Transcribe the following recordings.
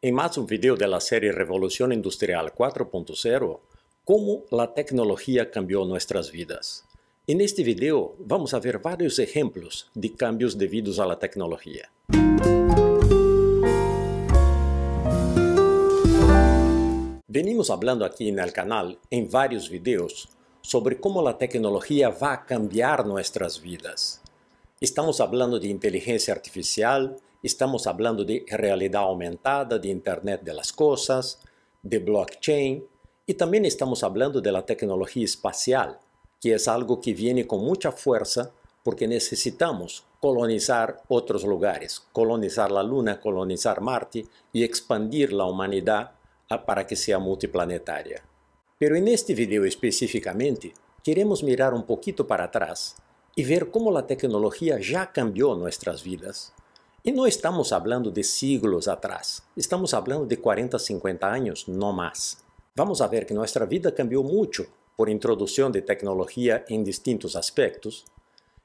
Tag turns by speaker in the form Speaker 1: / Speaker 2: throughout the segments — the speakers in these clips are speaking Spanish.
Speaker 1: En más un video de la serie Revolución Industrial 4.0, cómo la tecnología cambió nuestras vidas. En este video vamos a ver varios ejemplos de cambios debidos a la tecnología. Venimos hablando aquí en el canal en varios videos sobre cómo la tecnología va a cambiar nuestras vidas. Estamos hablando de inteligencia artificial, Estamos hablando de realidad aumentada, de Internet de las Cosas, de blockchain y también estamos hablando de la tecnología espacial, que es algo que viene con mucha fuerza porque necesitamos colonizar otros lugares, colonizar la Luna, colonizar Marte y expandir la humanidad ah, para que sea multiplanetaria. Pero en este video específicamente queremos mirar un poquito para atrás y ver cómo la tecnología ya cambió nuestras vidas E não estamos falando de siglos atrás, estamos falando de 40, 50 anos, no mais. Vamos ver que nossa vida cambiou muito por introdução de tecnologia em distintos aspectos,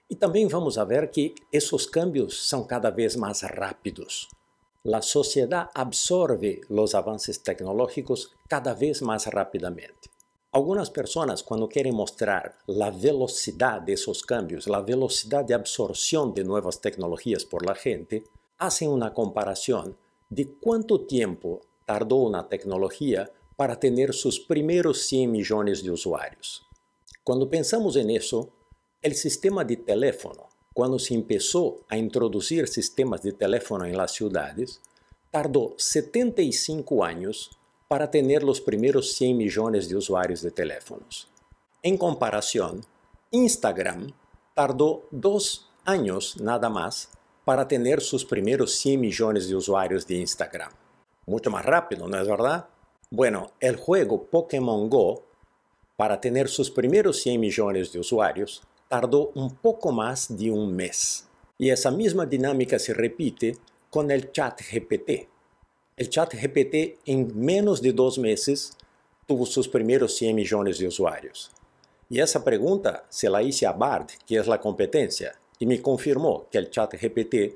Speaker 1: e também vamos ver que esses cambios são cada vez mais rápidos. A sociedade absorve os avanços tecnológicos cada vez mais rapidamente. Algunas personas cuando quieren mostrar la velocidad de esos cambios, la velocidad de absorción de nuevas tecnologías por la gente, hacen una comparación de cuánto tiempo tardó una tecnología para tener sus primeros 100 millones de usuarios. Cuando pensamos en eso, el sistema de teléfono, cuando se empezó a introducir sistemas de teléfono en las ciudades, tardó 75 años para tener los primeros 100 millones de usuarios de teléfonos. En comparación, Instagram tardó dos años nada más para tener sus primeros 100 millones de usuarios de Instagram. Mucho más rápido, ¿no es verdad? Bueno, el juego Pokémon Go, para tener sus primeros 100 millones de usuarios, tardó un poco más de un mes. Y esa misma dinámica se repite con el chat GPT. o chat GPT, em menos de dois meses, teve seus primeiros 100 milhões de usuários. E essa pergunta se la hice a Bard, que é a competência, e me confirmou que o chat GPT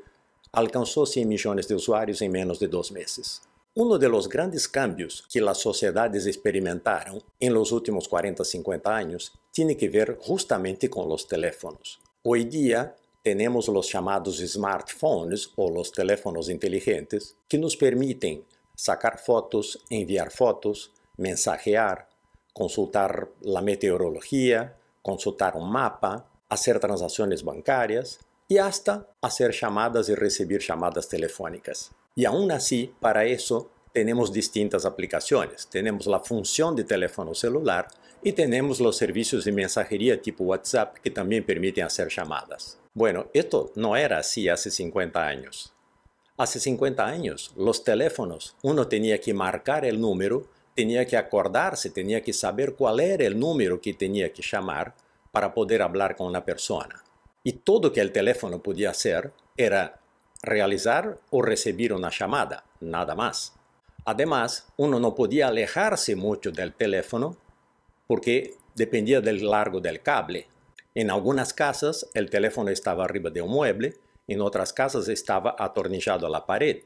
Speaker 1: alcançou 100 milhões de usuários em menos de dois meses. Um dos grandes cambios que as sociedades experimentaram em los últimos 40, 50 anos tem que ver justamente com os teléfonos. Hoje dia, Tenemos los llamados smartphones o los teléfonos inteligentes que nos permiten sacar fotos, enviar fotos, mensajear, consultar la meteorología, consultar un mapa, hacer transacciones bancarias y hasta hacer llamadas y recibir llamadas telefónicas. Y aún así, para eso tenemos distintas aplicaciones. Tenemos la función de teléfono celular y tenemos los servicios de mensajería tipo WhatsApp que también permiten hacer llamadas. Bueno, esto no era así hace 50 años. Hace 50 años, los teléfonos, uno tenía que marcar el número, tenía que acordarse, tenía que saber cuál era el número que tenía que llamar para poder hablar con una persona. Y todo que el teléfono podía hacer era realizar o recibir una llamada, nada más. Además, uno no podía alejarse mucho del teléfono porque dependía del largo del cable, en algunas casas el teléfono estaba arriba de un mueble, en otras casas estaba atornillado a la pared,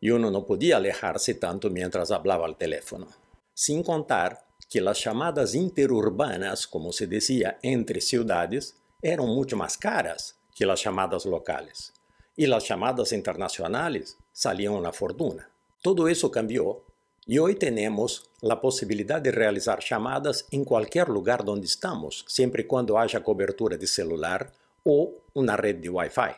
Speaker 1: y uno no podía alejarse tanto mientras hablaba al teléfono. Sin contar que las llamadas interurbanas, como se decía, entre ciudades, eran mucho más caras que las llamadas locales. Y las llamadas internacionales salían una fortuna. Todo eso cambió E hoje temos a possibilidade de realizar chamadas em qualquer lugar onde estamos, sempre quando haja cobertura de celular ou uma rede de Wi-Fi.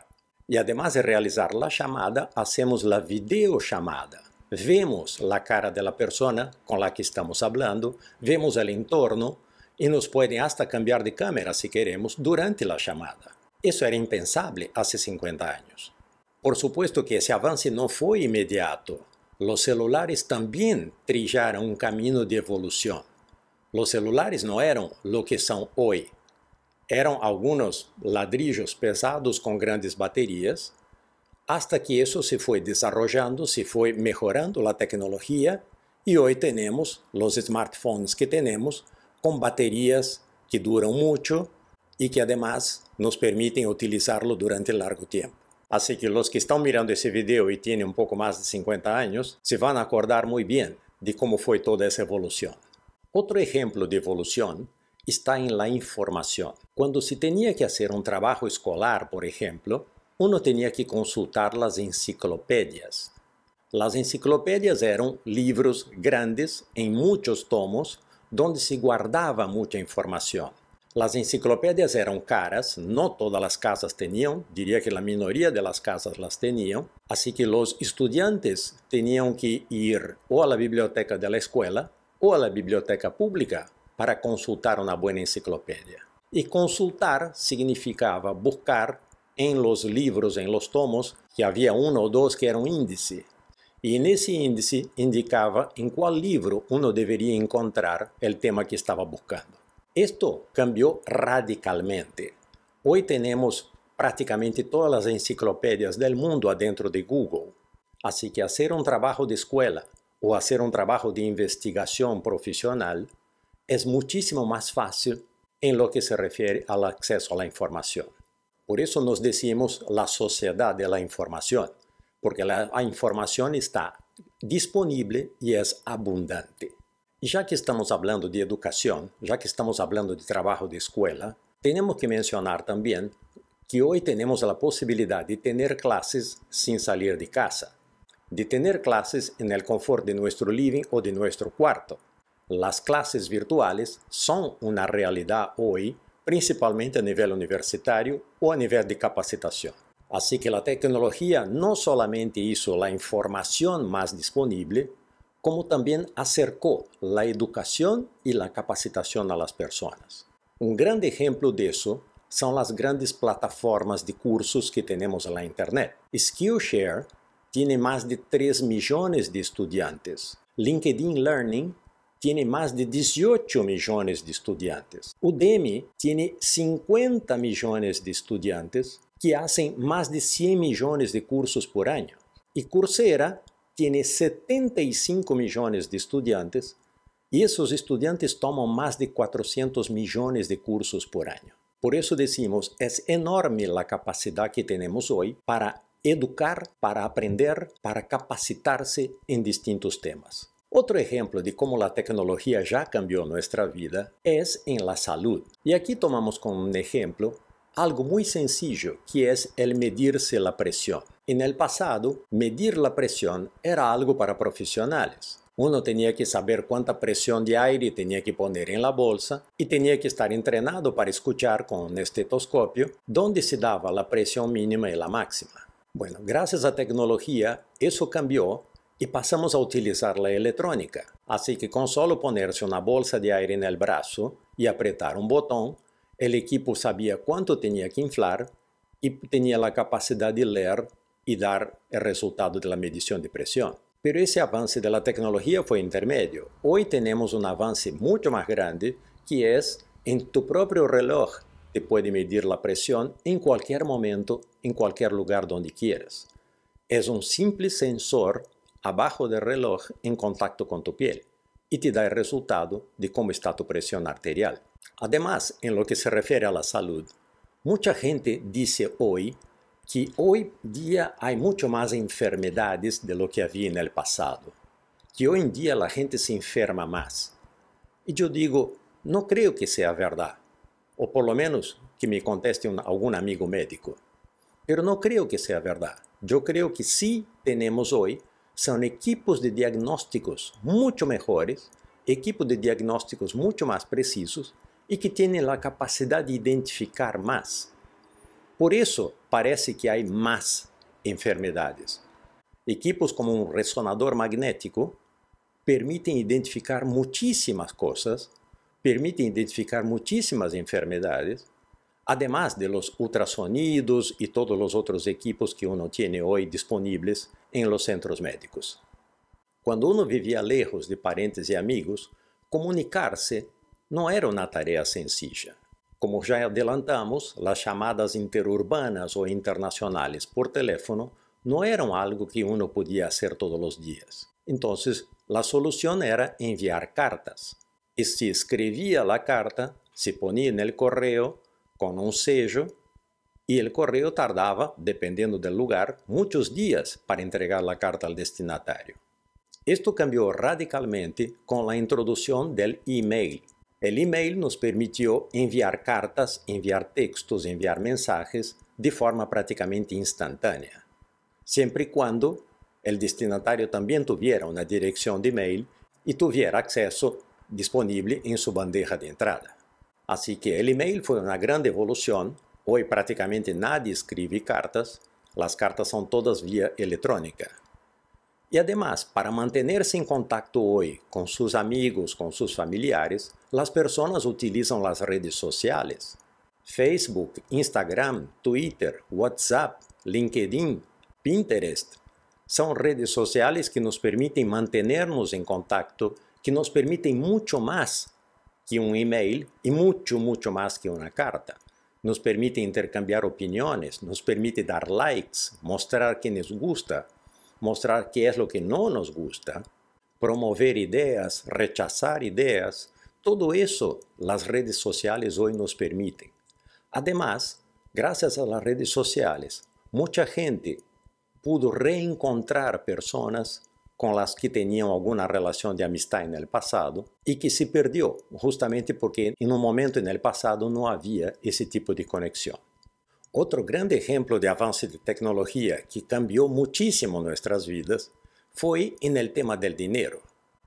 Speaker 1: E, además de realizar a chamada, hacemos a videochamada. Vemos a cara da pessoa com a que estamos falando, vemos o entorno e nos podem até cambiar de câmera, si queremos durante a chamada. Isso era impensável há 50 anos. Por supuesto que esse avanço não foi imediato. Los celulares também trilharam um caminho de evolução. Los celulares não eram lo que são hoje. Eram alguns ladrillos pesados com grandes baterias, hasta que isso se foi desarrollando, se foi melhorando a tecnologia, e hoje temos os smartphones que temos com baterias que duram muito e que además nos permitem utilizá-lo durante largo tempo. Así que los que están mirando ese video y tienen un poco más de 50 años, se van a acordar muy bien de cómo fue toda esa evolución. Otro ejemplo de evolución está en la información. Cuando se tenía que hacer un trabajo escolar, por ejemplo, uno tenía que consultar las enciclopedias. Las enciclopedias eran libros grandes en muchos tomos donde se guardaba mucha información. Las enciclopedias eran caras, no todas las casas tenían, diría que la minoría de las casas las tenían, así que los estudiantes tenían que ir o a la biblioteca de la escuela o a la biblioteca pública para consultar una buena enciclopedia. Y consultar significaba buscar en los libros, en los tomos, que había uno o dos que eran índice. Y en ese índice indicaba en cuál libro uno debería encontrar el tema que estaba buscando. Esto cambió radicalmente. Hoy tenemos prácticamente todas las enciclopedias del mundo adentro de Google. Así que hacer un trabajo de escuela o hacer un trabajo de investigación profesional es muchísimo más fácil en lo que se refiere al acceso a la información. Por eso nos decimos la sociedad de la información, porque la información está disponible y es abundante. Ya que estamos hablando de educación, ya que estamos hablando de trabajo de escuela, tenemos que mencionar también que hoy tenemos la posibilidad de tener clases sin salir de casa, de tener clases en el confort de nuestro living o de nuestro cuarto. Las clases virtuales son una realidad hoy, principalmente a nivel universitario o a nivel de capacitación. Así que la tecnología no solamente hizo la información más disponible, como también acercó la educación y la capacitación a las personas. Un gran ejemplo de eso son las grandes plataformas de cursos que tenemos en la Internet. Skillshare tiene más de 3 millones de estudiantes. LinkedIn Learning tiene más de 18 millones de estudiantes. Udemy tiene 50 millones de estudiantes que hacen más de 100 millones de cursos por año. Y Coursera tiene 75 millones de estudiantes y esos estudiantes toman más de 400 millones de cursos por año. Por eso decimos, es enorme la capacidad que tenemos hoy para educar, para aprender, para capacitarse en distintos temas. Otro ejemplo de cómo la tecnología ya cambió nuestra vida es en la salud. Y aquí tomamos como un ejemplo algo muy sencillo que es el medirse la presión. En el pasado, medir la presión era algo para profesionales. Uno tenía que saber cuánta presión de aire tenía que poner en la bolsa y tenía que estar entrenado para escuchar con un estetoscopio dónde se daba la presión mínima y la máxima. Bueno, gracias a tecnología, eso cambió y pasamos a utilizar la electrónica. Así que con solo ponerse una bolsa de aire en el brazo y apretar un botón, el equipo sabía cuánto tenía que inflar y tenía la capacidad de leer y dar el resultado de la medición de presión. Pero ese avance de la tecnología fue intermedio. Hoy tenemos un avance mucho más grande que es en tu propio reloj te puede medir la presión en cualquier momento, en cualquier lugar donde quieras. Es un simple sensor abajo del reloj en contacto con tu piel y te da el resultado de cómo está tu presión arterial. Además, en lo que se refiere a la salud, mucha gente dice hoy que hoy día hay mucho más enfermedades de lo que había en el pasado, que hoy en día la gente se enferma más. Y yo digo, no creo que sea verdad, o por lo menos que me conteste algún amigo médico. Pero no creo que sea verdad. Yo creo que sí tenemos hoy son equipos de diagnósticos mucho mejores, equipos de diagnósticos mucho más precisos e que tem a capacidade de identificar mais. Por isso parece que há mais enfermedades. Equipos como um resonador magnético permiten identificar muitíssimas coisas, permiten identificar muitíssimas enfermedades, además de ultrassonidos ultrasonidos todos os outros equipos que uno tem hoje disponíveis em los centros médicos. Quando uno vivia lejos de parentes e amigos, comunicar-se no era una tarea sencilla. Como ya adelantamos, las llamadas interurbanas o internacionales por teléfono no eran algo que uno podía hacer todos los días. Entonces, la solución era enviar cartas. Y e si escribía la carta, se ponía en el correo con un um sello y e el correo tardaba, dependiendo del lugar, muchos días para entregar la carta al destinatario. Esto cambió radicalmente con la introducción del email, el email nos permitió enviar cartas, enviar textos, enviar mensajes de forma prácticamente instantánea, siempre y cuando el destinatario también tuviera una dirección de email y tuviera acceso disponible en su bandeja de entrada. Así que el email fue una gran evolución. Hoy prácticamente nadie escribe cartas, las cartas son todas vía electrónica. Y además, para mantenerse en contacto hoy con sus amigos, con sus familiares, las personas utilizan las redes sociales. Facebook, Instagram, Twitter, WhatsApp, LinkedIn, Pinterest son redes sociales que nos permiten mantenernos en contacto, que nos permiten mucho más que un email y mucho, mucho más que una carta. Nos permite intercambiar opiniones, nos permite dar likes, mostrar que nos gusta, mostrar qué es lo que no nos gusta, promover ideas, rechazar ideas, todo eso las redes sociales hoy nos permiten. Además, gracias a las redes sociales, mucha gente pudo reencontrar personas con las que tenían alguna relación de amistad en el pasado y que se perdió justamente porque en un momento en el pasado no había ese tipo de conexión. Otro gran ejemplo de avance de tecnología que cambió muchísimo nuestras vidas fue en el tema del dinero.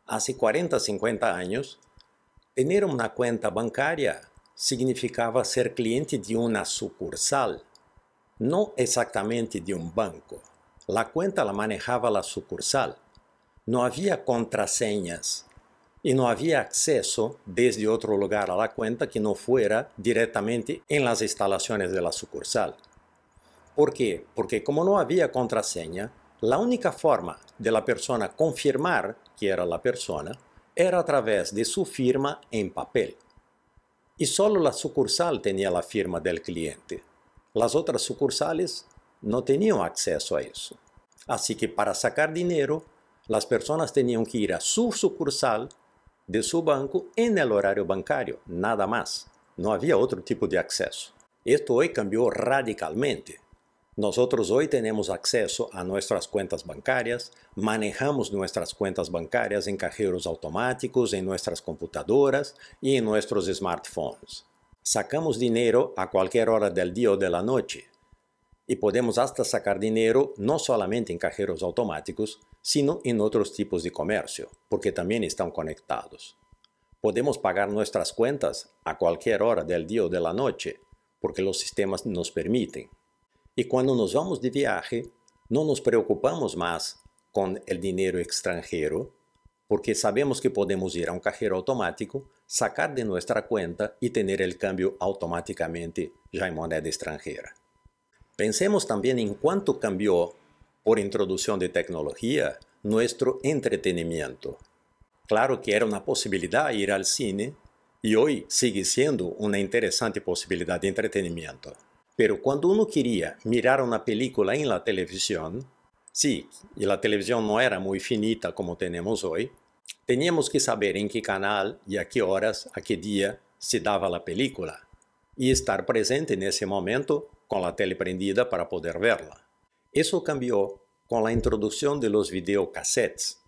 Speaker 1: Hace 40, 50 años, Tener una cuenta bancaria significaba ser cliente de una sucursal, no exactamente de un banco. La cuenta la manejaba la sucursal. No había contraseñas y no había acceso desde otro lugar a la cuenta que no fuera directamente en las instalaciones de la sucursal. ¿Por qué? Porque como no había contraseña, la única forma de la persona confirmar que era la persona era a través de su firma en papel. Y solo la sucursal tenía la firma del cliente. Las otras sucursales no tenían acceso a eso. Así que para sacar dinero, las personas tenían que ir a su sucursal de su banco en el horario bancario, nada más. No había otro tipo de acceso. Esto hoy cambió radicalmente. Nosotros hoy tenemos acceso a nuestras cuentas bancarias, manejamos nuestras cuentas bancarias en cajeros automáticos, en nuestras computadoras y en nuestros smartphones. Sacamos dinero a cualquier hora del día o de la noche. Y podemos hasta sacar dinero no solamente en cajeros automáticos, sino en otros tipos de comercio, porque también están conectados. Podemos pagar nuestras cuentas a cualquier hora del día o de la noche, porque los sistemas nos permiten. Y cuando nos vamos de viaje, no nos preocupamos más con el dinero extranjero, porque sabemos que podemos ir a un cajero automático, sacar de nuestra cuenta y tener el cambio automáticamente ya en moneda extranjera. Pensemos también en cuánto cambió por introducción de tecnología nuestro entretenimiento. Claro que era una posibilidad ir al cine y hoy sigue siendo una interesante posibilidad de entretenimiento. Pero cuando uno quería mirar una película en la televisión, sí, y la televisión no era muy finita como tenemos hoy, teníamos que saber en qué canal y a qué horas, a qué día se daba la película, y estar presente en ese momento con la tele prendida para poder verla. Eso cambió con la introducción de los videocassettes,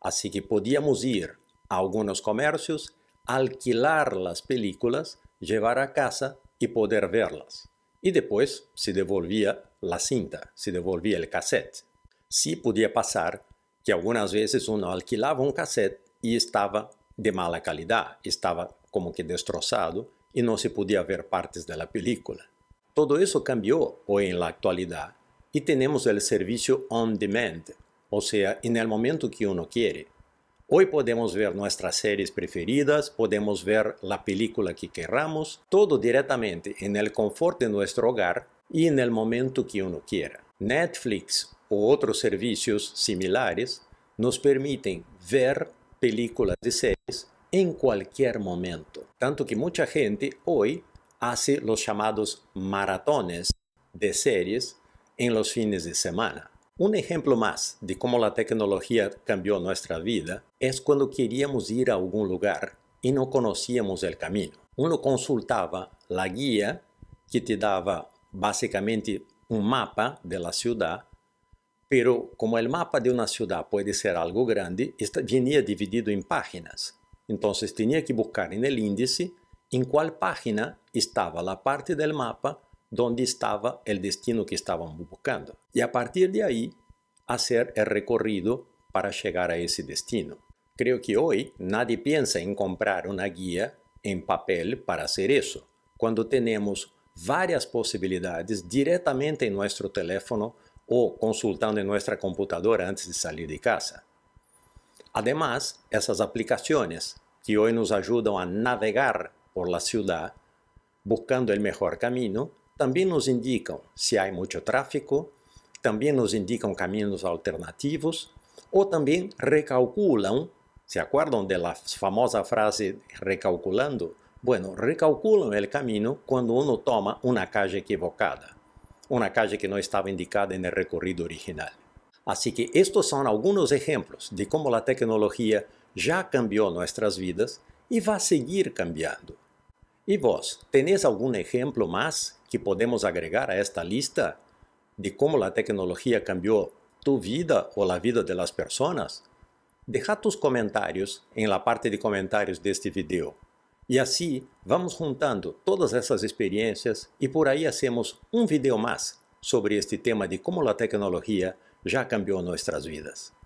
Speaker 1: así que podíamos ir a algunos comercios, alquilar las películas, llevar a casa y poder verlas. e depois se devolvia a cinta, se devolvia o cassete. Se podia passar que algumas vezes um alquilava um cassete e estava de mala qualidade, estava como que destroçado e não se podia ver partes da película. Todo isso cambiou hoje na atualidade e temos o serviço on demand, ou seja, no momento que uno quiere. Hoy podemos ver nuestras series preferidas, podemos ver la película que queramos, todo directamente en el confort de nuestro hogar y en el momento que uno quiera. Netflix u otros servicios similares nos permiten ver películas y series en cualquier momento. Tanto que mucha gente hoy hace los llamados maratones de series en los fines de semana. Un ejemplo más de cómo la tecnología cambió nuestra vida es cuando queríamos ir a algún lugar y no conocíamos el camino. Uno consultaba la guía que te daba básicamente un mapa de la ciudad, pero como el mapa de una ciudad puede ser algo grande, este venía dividido en páginas. Entonces tenía que buscar en el índice en cuál página estaba la parte del mapa dónde estaba el destino que estaban buscando. Y a partir de ahí, hacer el recorrido para llegar a ese destino. Creo que hoy nadie piensa en comprar una guía en papel para hacer eso, cuando tenemos varias posibilidades directamente en nuestro teléfono o consultando en nuestra computadora antes de salir de casa. Además, esas aplicaciones que hoy nos ayudan a navegar por la ciudad buscando el mejor camino também nos indicam se há muito tráfego, também nos indicam caminhos alternativos, ou também recalculam, se acordam da famosa frase recalculando? Bueno, recalculam o caminho quando uno toma uma calle equivocada, uma calle que não estava indicada no recorrido original. Assim que estes são alguns exemplos de como a tecnologia já cambiou nossas vidas e vai seguir cambiando. E vós, tenéis algum exemplo mais que podemos agregar a esta lista de como a tecnologia cambiou tu vida ou a vida das pessoas? Deixa tus comentários em la parte de comentários deste vídeo. E assim, vamos juntando todas essas experiências e por aí hacemos um vídeo mais sobre este tema de como a tecnologia já cambiou nossas vidas.